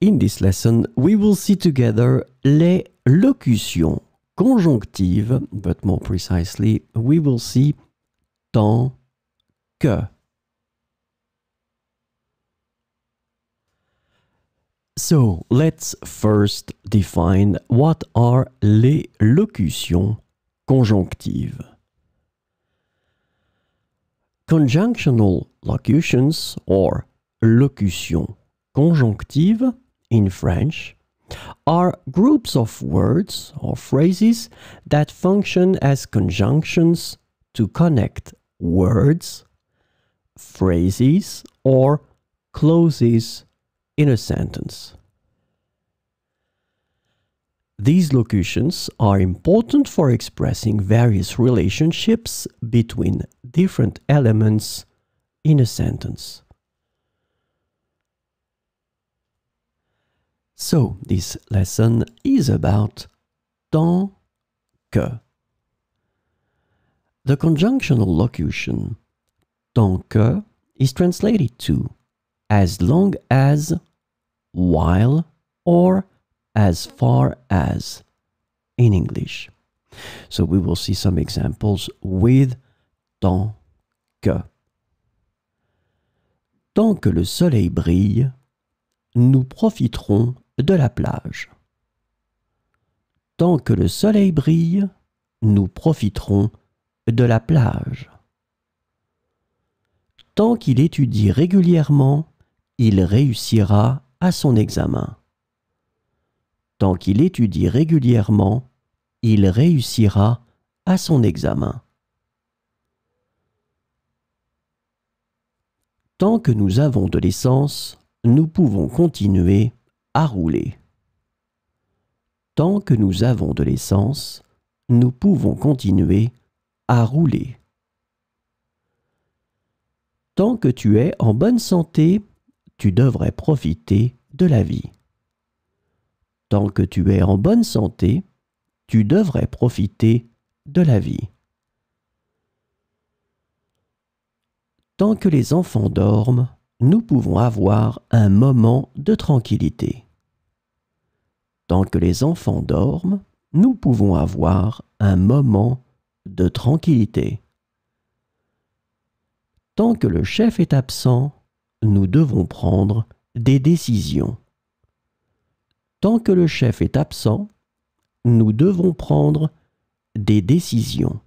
In this lesson, we will see together les locutions conjonctives, but more precisely, we will see tant que. So let's first define what are les locutions conjonctives. Conjunctional locutions or locutions conjonctives in French are groups of words or phrases that function as conjunctions to connect words, phrases, or clauses in a sentence. These locutions are important for expressing various relationships between different elements in a sentence. So this lesson is about tant que. The conjunctional locution tant que is translated to as long as, while, or as far as in English. So we will see some examples with tant que. Tant que le soleil brille, nous profiterons de la plage. Tant que le soleil brille, nous profiterons de la plage. Tant qu'il étudie régulièrement, il réussira à son examen. Tant qu'il étudie régulièrement, il réussira à son examen. Tant que nous avons de l'essence, nous pouvons continuer rouler. Tant que nous avons de l'essence, nous pouvons continuer à rouler. Tant que tu es en bonne santé, tu devrais profiter de la vie. Tant que tu es en bonne santé, tu devrais profiter de la vie. Tant que les enfants dorment, nous pouvons avoir un moment de tranquillité. Tant que les enfants dorment, nous pouvons avoir un moment de tranquillité. Tant que le chef est absent, nous devons prendre des décisions. Tant que le chef est absent, nous devons prendre des décisions.